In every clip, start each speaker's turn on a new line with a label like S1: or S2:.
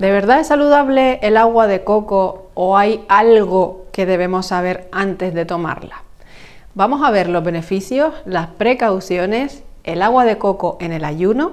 S1: ¿De verdad es saludable el agua de coco o hay algo que debemos saber antes de tomarla? Vamos a ver los beneficios, las precauciones, el agua de coco en el ayuno,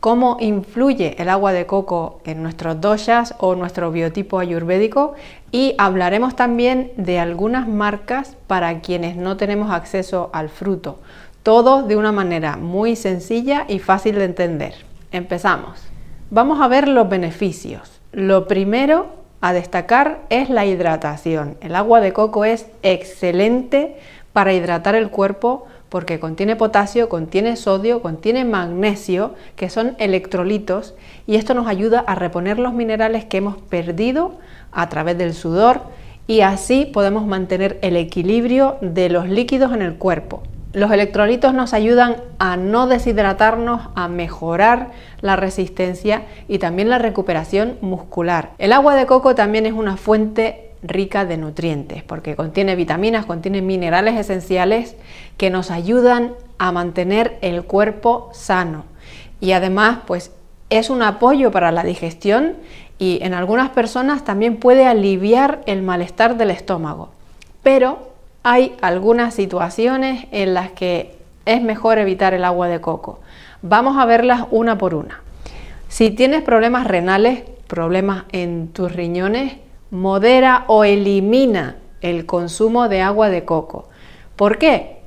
S1: cómo influye el agua de coco en nuestros doshas o nuestro biotipo ayurvédico y hablaremos también de algunas marcas para quienes no tenemos acceso al fruto, todo de una manera muy sencilla y fácil de entender. Empezamos. Vamos a ver los beneficios. Lo primero a destacar es la hidratación. El agua de coco es excelente para hidratar el cuerpo porque contiene potasio, contiene sodio, contiene magnesio, que son electrolitos, y esto nos ayuda a reponer los minerales que hemos perdido a través del sudor y así podemos mantener el equilibrio de los líquidos en el cuerpo. Los electrolitos nos ayudan a no deshidratarnos, a mejorar la resistencia y también la recuperación muscular. El agua de coco también es una fuente rica de nutrientes porque contiene vitaminas, contiene minerales esenciales que nos ayudan a mantener el cuerpo sano. Y además, pues es un apoyo para la digestión y en algunas personas también puede aliviar el malestar del estómago. Pero hay algunas situaciones en las que es mejor evitar el agua de coco. Vamos a verlas una por una. Si tienes problemas renales, problemas en tus riñones, modera o elimina el consumo de agua de coco. ¿Por qué?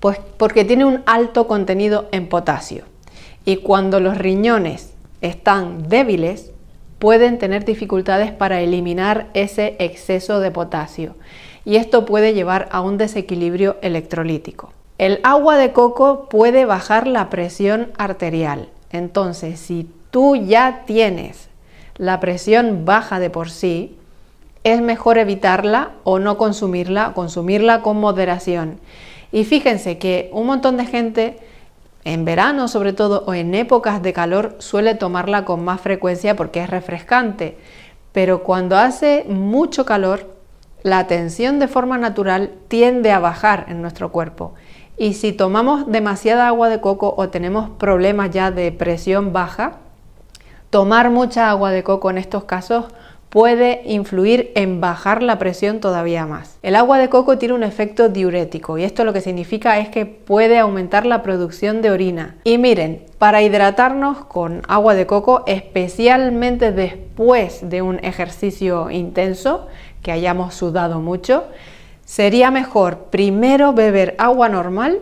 S1: Pues porque tiene un alto contenido en potasio. Y cuando los riñones están débiles, pueden tener dificultades para eliminar ese exceso de potasio y esto puede llevar a un desequilibrio electrolítico. El agua de coco puede bajar la presión arterial. Entonces, si tú ya tienes la presión baja de por sí, es mejor evitarla o no consumirla, consumirla con moderación. Y fíjense que un montón de gente en verano sobre todo o en épocas de calor suele tomarla con más frecuencia porque es refrescante, pero cuando hace mucho calor la tensión de forma natural tiende a bajar en nuestro cuerpo. Y si tomamos demasiada agua de coco o tenemos problemas ya de presión baja, tomar mucha agua de coco en estos casos puede influir en bajar la presión todavía más. El agua de coco tiene un efecto diurético y esto lo que significa es que puede aumentar la producción de orina. Y miren, para hidratarnos con agua de coco, especialmente después de un ejercicio intenso, que hayamos sudado mucho, sería mejor primero beber agua normal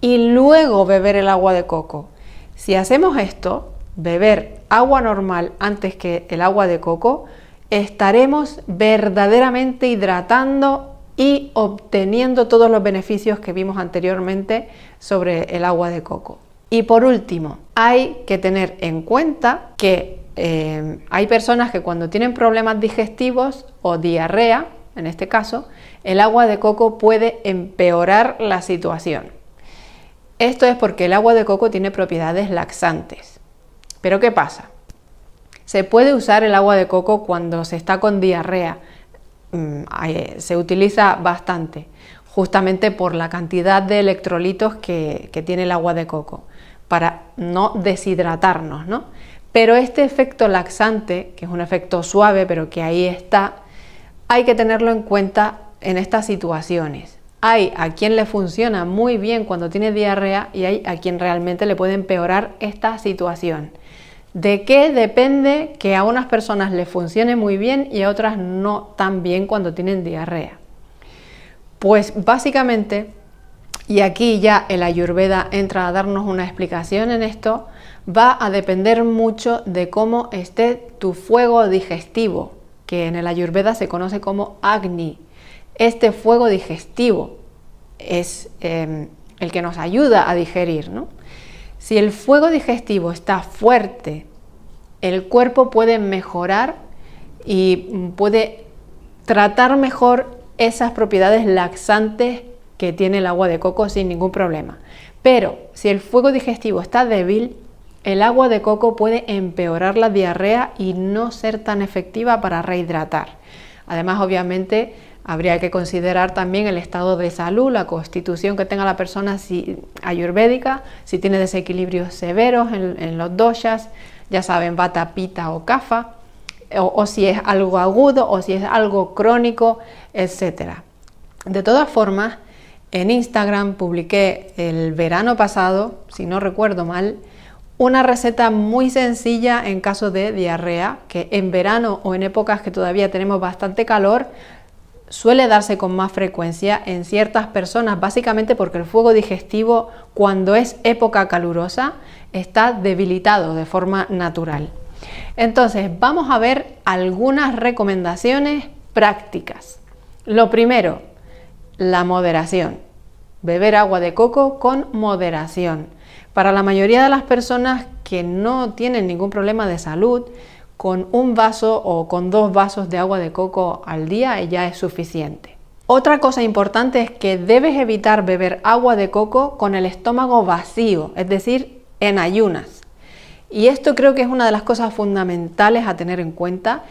S1: y luego beber el agua de coco. Si hacemos esto, beber agua normal antes que el agua de coco, estaremos verdaderamente hidratando y obteniendo todos los beneficios que vimos anteriormente sobre el agua de coco. Y por último, hay que tener en cuenta que eh, hay personas que cuando tienen problemas digestivos o diarrea, en este caso, el agua de coco puede empeorar la situación. Esto es porque el agua de coco tiene propiedades laxantes. Pero ¿qué pasa? Se puede usar el agua de coco cuando se está con diarrea. Mm, eh, se utiliza bastante, justamente por la cantidad de electrolitos que, tiene el agua de coco, para no deshidratarnos, ¿no? Pero este efecto laxante, que es un efecto suave, pero que ahí está, hay que tenerlo en cuenta en estas situaciones. Hay a quien le funciona muy bien cuando tiene diarrea y hay a quien realmente le puede empeorar esta situación. ¿De qué depende que a unas personas les funcione muy bien y a otras no tan bien cuando tienen diarrea? Pues básicamente, y aquí ya el ayurveda entra a darnos una explicación en esto, va a depender mucho de cómo esté tu fuego digestivo, que en el ayurveda se conoce como agni. Este fuego digestivo es em, el que nos ayuda a digerir, ¿no? Si el fuego digestivo está fuerte, el cuerpo puede mejorar y puede tratar mejor esas propiedades laxantes que tiene el agua de coco sin ningún problema. Pero si el fuego digestivo está débil, el agua de coco puede empeorar la diarrea y no ser tan efectiva para rehidratar. Además, obviamente, Habría que considerar también el estado de salud, la constitución que tenga la persona si, ayurvédica, si tiene desequilibrios severos en, los doshas, ya saben, bata, pita o kafa, o, o si es algo agudo o si es algo crónico, etc. De todas formas, en Instagram publiqué el verano pasado, si no recuerdo mal, una receta muy sencilla en caso de diarrea, que en verano o en épocas que todavía tenemos bastante calor, suele darse con más frecuencia en ciertas personas, básicamente porque el fuego digestivo cuando es época calurosa está debilitado de forma natural. Entonces, vamos a ver algunas recomendaciones prácticas. Lo primero, la moderación. Beber agua de coco con moderación. Para la mayoría de las personas que no tienen ningún problema de salud, con un vaso o con dos vasos de agua de coco al día ya es suficiente. Otra cosa importante es que debes evitar beber agua de coco con el estómago vacío, es decir, en ayunas. Y esto creo que es una de las cosas fundamentales a tener en cuenta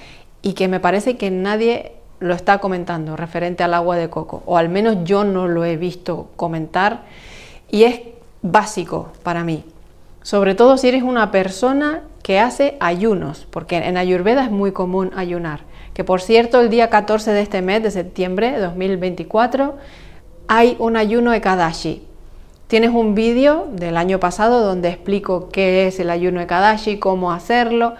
S1: y que me parece que nadie lo está comentando referente al agua de coco, o al menos yo no lo he visto comentar y es básico para mí sobre todo si eres una persona que hace ayunos, porque en Ayurveda es muy común ayunar. Que por cierto, el día 14 de este mes, de septiembre de 2024, hay un ayuno de Kadashi. Tienes un vídeo del año pasado donde explico qué es el ayuno de Kadashi, cómo hacerlo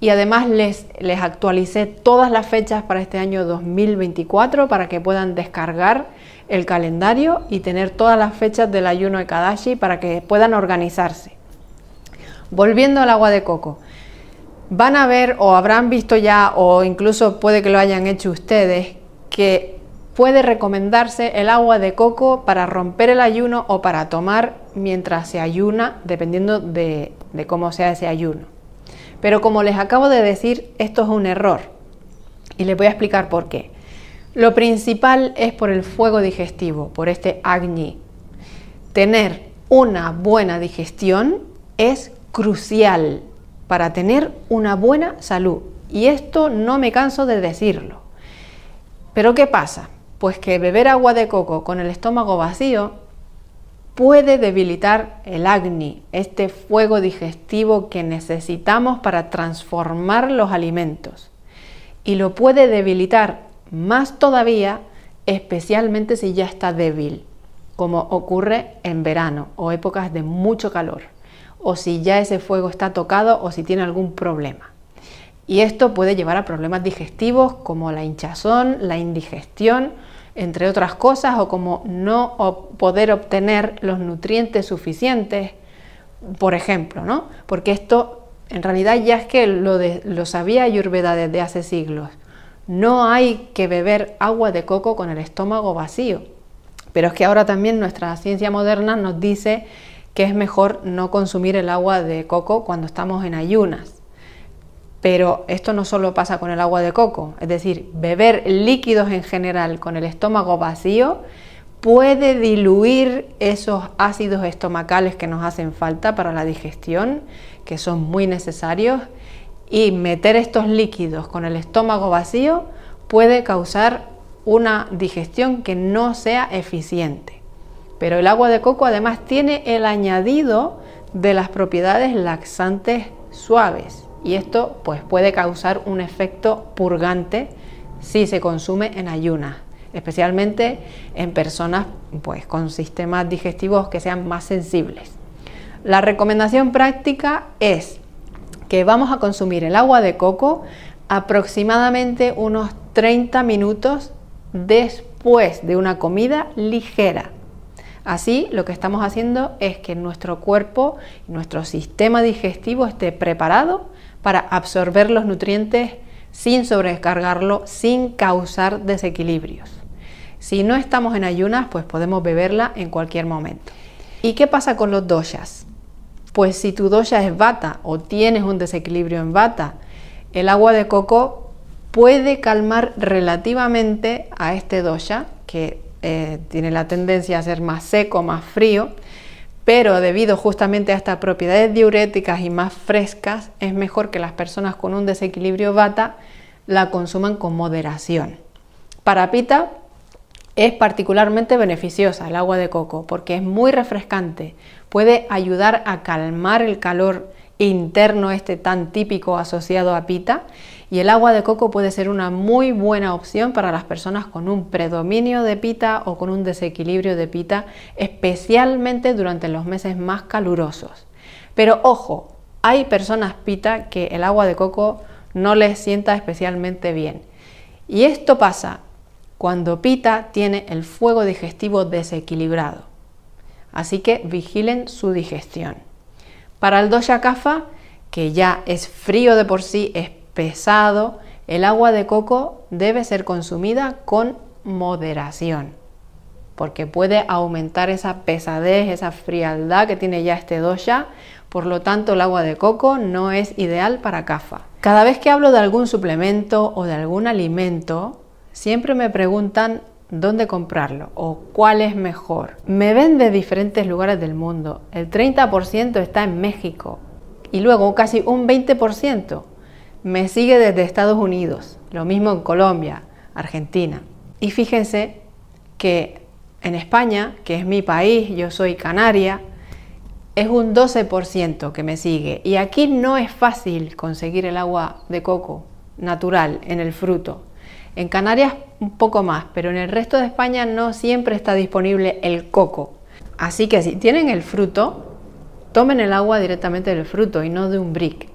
S1: y además les, actualicé todas las fechas para este año 2024 para que puedan descargar el calendario y tener todas las fechas del ayuno de Kadashi para que puedan organizarse. Volviendo al agua de coco, van a ver o habrán visto ya o incluso puede que lo hayan hecho ustedes que puede recomendarse el agua de coco para romper el ayuno o para tomar mientras se ayuna, dependiendo de, cómo sea ese ayuno. Pero como les acabo de decir, esto es un error y les voy a explicar por qué. Lo principal es por el fuego digestivo, por este agni. Tener una buena digestión es crucial para tener una buena salud. Y esto no me canso de decirlo. Pero ¿qué pasa? Pues que beber agua de coco con el estómago vacío puede debilitar el acné, este fuego digestivo que necesitamos para transformar los alimentos. Y lo puede debilitar más todavía, especialmente si ya está débil, como ocurre en verano o épocas de mucho calor o si ya ese fuego está tocado o si tiene algún problema. Y esto puede llevar a problemas digestivos como la hinchazón, la indigestión, entre otras cosas, o como no poder obtener los nutrientes suficientes, por ejemplo, ¿no? Porque esto en realidad ya es que lo, sabía Ayurveda desde hace siglos. No hay que beber agua de coco con el estómago vacío. Pero es que ahora también nuestra ciencia moderna nos dice que es mejor no consumir el agua de coco cuando estamos en ayunas. Pero esto no solo pasa con el agua de coco, es decir, beber líquidos en general con el estómago vacío puede diluir esos ácidos estomacales que nos hacen falta para la digestión, que son muy necesarios, y meter estos líquidos con el estómago vacío puede causar una digestión que no sea eficiente. Pero el agua de coco además tiene el añadido de las propiedades laxantes suaves y esto pues puede causar un efecto purgante si se consume en ayunas, especialmente en personas pues con sistemas digestivos que sean más sensibles. La recomendación práctica es que vamos a consumir el agua de coco aproximadamente unos 30 minutos después de una comida ligera. Así lo que estamos haciendo es que nuestro cuerpo, nuestro sistema digestivo esté preparado para absorber los nutrientes sin sobrecargarlo, sin causar desequilibrios. Si no estamos en ayunas, pues podemos beberla en cualquier momento. ¿Y qué pasa con los doshas? Pues si tu dosha es vata o tienes un desequilibrio en vata, el agua de coco puede calmar relativamente a este dosha que eh, tiene la tendencia a ser más seco, más frío, pero debido justamente a estas propiedades diuréticas y más frescas, es mejor que las personas con un desequilibrio vata la consuman con moderación. Para pita es particularmente beneficiosa el agua de coco porque es muy refrescante, puede ayudar a calmar el calor interno este tan típico asociado a pita y el agua de coco puede ser una muy buena opción para las personas con un predominio de pita o con un desequilibrio de pita, especialmente durante los meses más calurosos. Pero ojo, hay personas pita que el agua de coco no les sienta especialmente bien. Y esto pasa cuando pita tiene el fuego digestivo desequilibrado. Así que vigilen su digestión. Para el dosha kapha, que ya es frío de por sí, es pesado, el agua de coco debe ser consumida con moderación, porque puede aumentar esa pesadez, esa frialdad que tiene ya este dosha, por lo tanto el agua de coco no es ideal para cafa Cada vez que hablo de algún suplemento o de algún alimento, siempre me preguntan dónde comprarlo o cuál es mejor. Me ven de diferentes lugares del mundo. El 30% está en México y luego casi un 20% me sigue desde Estados Unidos, lo mismo en Colombia, Argentina. Y fíjense que en España, que es mi país, yo soy canaria, es un 12% que me sigue. Y aquí no es fácil conseguir el agua de coco natural en el fruto. En Canarias un poco más, pero en el resto de España no siempre está disponible el coco. Así que si tienen el fruto, tomen el agua directamente del fruto y no de un brick.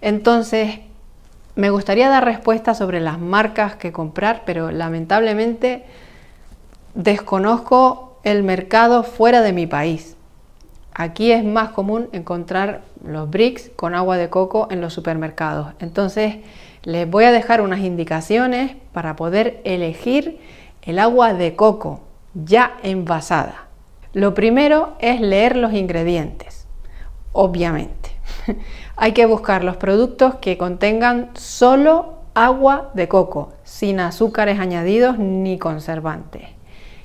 S1: Entonces, me gustaría dar respuesta sobre las marcas que comprar, pero lamentablemente desconozco el mercado fuera de mi país. Aquí es más común encontrar los bricks con agua de coco en los supermercados. Entonces les voy a dejar unas indicaciones para poder elegir el agua de coco ya envasada. Lo primero es leer los ingredientes, obviamente. Hay que buscar los productos que contengan solo agua de coco, sin azúcares añadidos ni conservantes.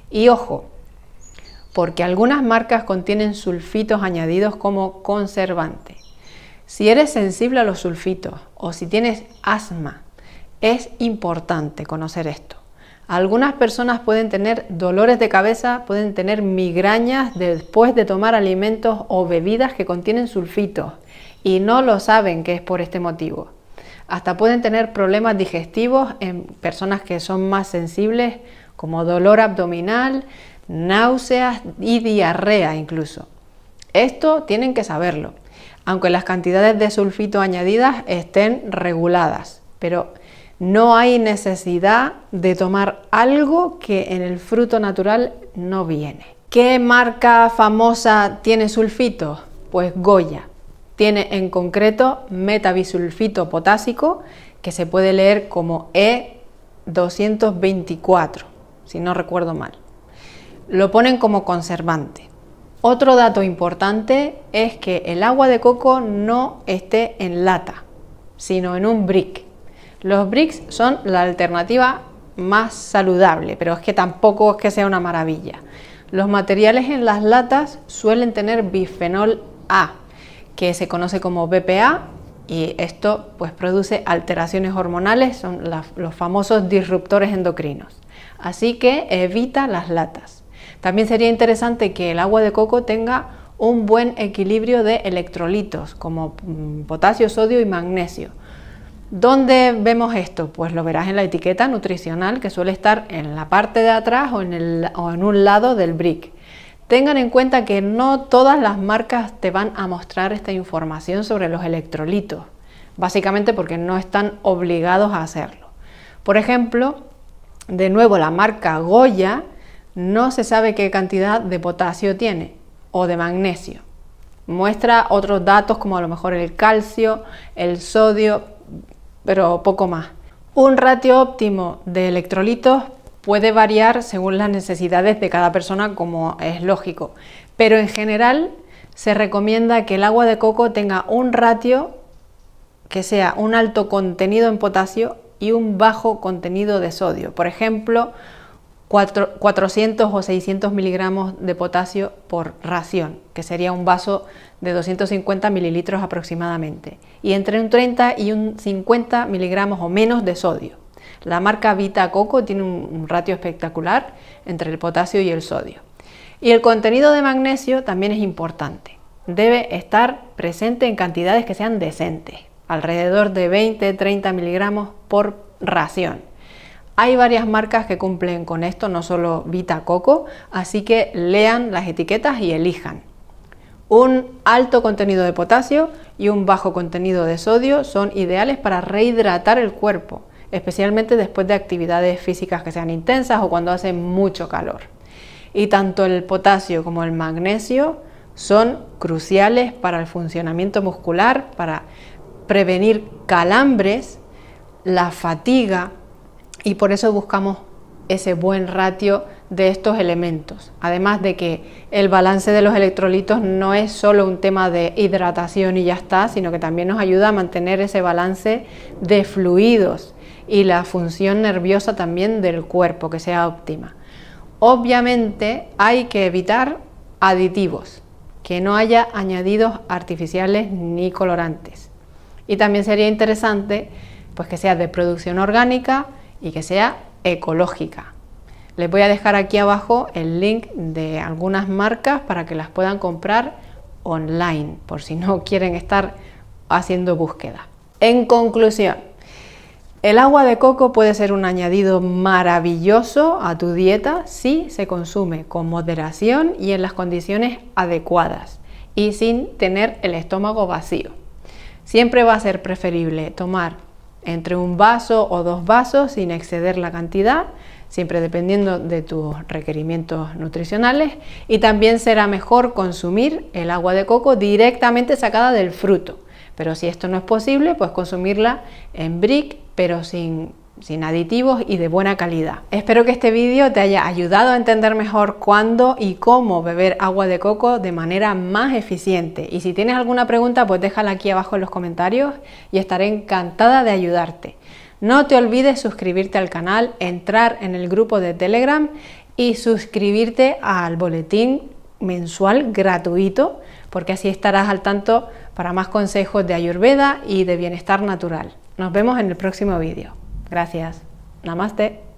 S1: Y ojo, porque algunas marcas contienen sulfitos añadidos como conservante. Si eres sensible a los sulfitos o si tienes asma, es importante conocer esto. Algunas personas pueden tener dolores de cabeza, pueden tener migrañas después de tomar alimentos o bebidas que contienen sulfitos y no lo saben que es por este motivo. Hasta pueden tener problemas digestivos en personas que son más sensibles, como dolor abdominal, náuseas y diarrea incluso. Esto tienen que saberlo, aunque las cantidades de sulfito añadidas estén reguladas, pero no hay necesidad de tomar algo que en el fruto natural no viene. ¿Qué marca famosa tiene sulfito? Pues Goya. Tiene en concreto metabisulfito potásico, que se puede leer como E224, si no recuerdo mal. Lo ponen como conservante. Otro dato importante es que el agua de coco no esté en lata, sino en un brick. Los bricks son la alternativa más saludable, pero es que tampoco es que sea una maravilla. Los materiales en las latas suelen tener bifenol A, que se conoce como BPA y esto pues produce alteraciones hormonales, son los famosos disruptores endocrinos. Así que evita las latas. También sería interesante que el agua de coco tenga un buen equilibrio de electrolitos como mm, potasio, sodio y magnesio. ¿Dónde vemos esto? Pues lo verás en la etiqueta nutricional que suele estar en la parte de atrás o en un lado del brick. Tengan en cuenta que no todas las marcas te van a mostrar esta información sobre los electrolitos, básicamente porque no están obligados a hacerlo. Por ejemplo, de nuevo la marca Goya no se sabe qué cantidad de potasio tiene o de magnesio. Muestra otros datos como a lo mejor el calcio, el sodio, pero poco más. Un ratio óptimo de electrolitos Puede variar según las necesidades de cada persona, como es lógico, pero en general se recomienda que el agua de coco tenga un ratio que sea un alto contenido en potasio y un bajo contenido de sodio. Por ejemplo, 400 o 600 miligramos de potasio por ración, que sería un vaso de 250 mililitros aproximadamente, y entre un 30 y un 50 miligramos o menos de sodio. La marca Vita Coco tiene un ratio espectacular entre el potasio y el sodio. Y el contenido de magnesio también es importante. Debe estar presente en cantidades que sean decentes, alrededor de 20-30 miligramos por ración. Hay varias marcas que cumplen con esto, no solo Vita Coco, así que lean las etiquetas y elijan. Un alto contenido de potasio y un bajo contenido de sodio son ideales para rehidratar el cuerpo especialmente después de actividades físicas que sean intensas o cuando hace mucho calor. Y tanto el potasio como el magnesio son cruciales para el funcionamiento muscular, para prevenir calambres, la fatiga y por eso buscamos ese buen ratio de estos elementos. Además de que el balance de los electrolitos no es solo un tema de hidratación y ya está, sino que también nos ayuda a mantener ese balance de fluidos y la función nerviosa también del cuerpo que sea óptima. Obviamente hay que evitar aditivos, que no haya añadidos artificiales ni colorantes. Y también sería interesante pues que sea de producción orgánica y que sea ecológica les voy a dejar aquí abajo el link de algunas marcas para que las puedan comprar online, por si no quieren estar haciendo búsqueda. En conclusión, el agua de coco puede ser un añadido maravilloso a tu dieta si se consume con moderación y en las condiciones adecuadas y sin tener el estómago vacío. Siempre va a ser preferible tomar entre un vaso o dos vasos sin exceder la cantidad siempre dependiendo de tus requerimientos nutricionales. Y también será mejor consumir el agua de coco directamente sacada del fruto. Pero si esto no es posible, pues consumirla en brick, pero sin, sin aditivos y de buena calidad. Espero que este vídeo te haya ayudado a entender mejor cuándo y cómo beber agua de coco de manera más eficiente. Y si tienes alguna pregunta, pues déjala aquí abajo en los comentarios y estaré encantada de ayudarte. No te olvides suscribirte al canal, entrar en el grupo de Telegram y suscribirte al boletín mensual gratuito, porque así estarás al tanto para más consejos de Ayurveda y de bienestar natural. Nos vemos en el próximo vídeo. Gracias. Namaste.